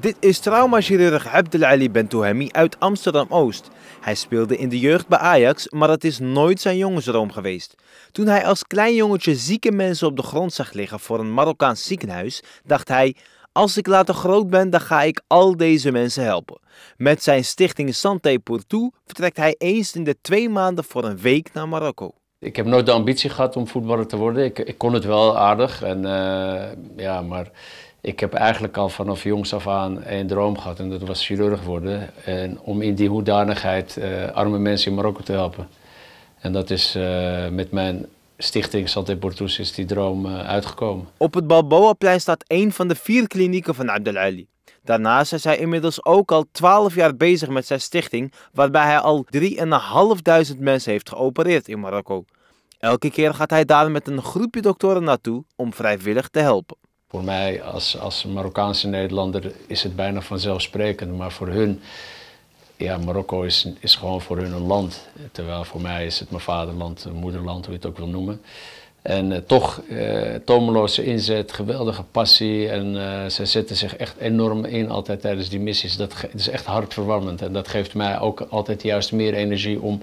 Dit is traumachirurg Ben Bentouhemi uit Amsterdam-Oost. Hij speelde in de jeugd bij Ajax, maar dat is nooit zijn jongensroom geweest. Toen hij als klein jongetje zieke mensen op de grond zag liggen voor een Marokkaans ziekenhuis, dacht hij... Als ik later groot ben, dan ga ik al deze mensen helpen. Met zijn stichting Santé pour Tout vertrekt hij eens in de twee maanden voor een week naar Marokko. Ik heb nooit de ambitie gehad om voetballer te worden. Ik, kon het wel aardig, en, eh, ja, maar ik heb eigenlijk al vanaf jongs af aan een droom gehad en dat was chirurg worden. En om in die hoedanigheid eh, arme mensen in Marokko te helpen. En dat is eh, met mijn stichting Santé Bortoes is die droom eh, uitgekomen. Op het Balboaplein staat één van de vier klinieken van Abdelali. Daarnaast is hij inmiddels ook al 12 jaar bezig met zijn stichting, waarbij hij al 3.500 mensen heeft geopereerd in Marokko. Elke keer gaat hij daar met een groepje doktoren naartoe om vrijwillig te helpen. Voor mij als, als Marokkaanse Nederlander is het bijna vanzelfsprekend, maar voor hun, ja, Marokko is, is gewoon voor hun een land. Terwijl voor mij is het mijn vaderland, mijn moederland, hoe je het ook wil noemen. En eh, toch eh, tomeloze inzet, geweldige passie. En uh, eh, zij zetten zich echt enorm in altijd tijdens die missies. Dat, is echt hartverwarmend. En dat geeft mij ook altijd juist meer energie om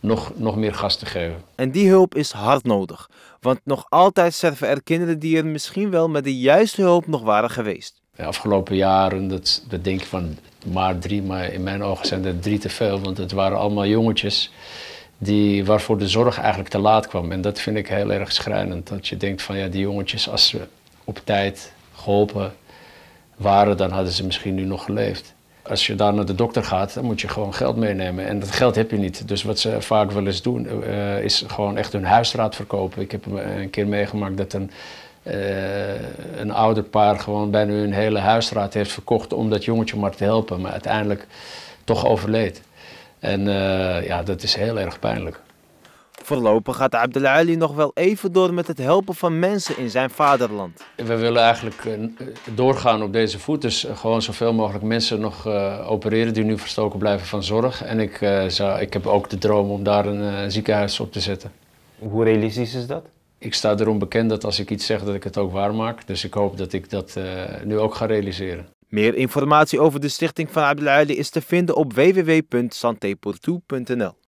nog, nog meer gas te geven. En die hulp is hard nodig, want nog altijd sterven er kinderen die er misschien wel met de juiste hulp nog waren geweest. De afgelopen jaren, dat, dat denk ik van maar drie, maar in mijn ogen zijn er drie te veel, want het waren allemaal jongetjes die, waarvoor de zorg eigenlijk te laat kwam. En dat vind ik heel erg schrijnend, dat je denkt van ja, die jongetjes, als ze op tijd geholpen waren, dan hadden ze misschien nu nog geleefd als je daar naar de dokter gaat, dan moet je gewoon geld meenemen. En dat geld heb je niet. Dus wat ze vaak wel eens doen, eh, is gewoon echt hun huisraad verkopen. Ik heb eh, een keer meegemaakt dat een, uh, een ouder gewoon bijna hun hele huisraad heeft verkocht om dat jongetje maar te helpen. Maar uiteindelijk toch overleed. En ja, dat is heel erg pijnlijk. Voorlopig gaat Abdel Ali nog wel even door met het helpen van mensen in zijn vaderland. We willen eigenlijk eh, doorgaan op deze voet. Dus eh, gewoon zoveel mogelijk mensen nog eh, opereren die nu verstoken blijven van zorg. En ik, ik heb ook de droom om daar een ziekenhuis op te zetten. Hoe realistisch is dat? Ik sta erom bekend dat als ik iets zeg dat ik het ook waar maak, Dus ik hoop dat ik dat nu ook ga realiseren. Meer informatie over de stichting van Abdel Ali is te vinden op www.santeportou.nl.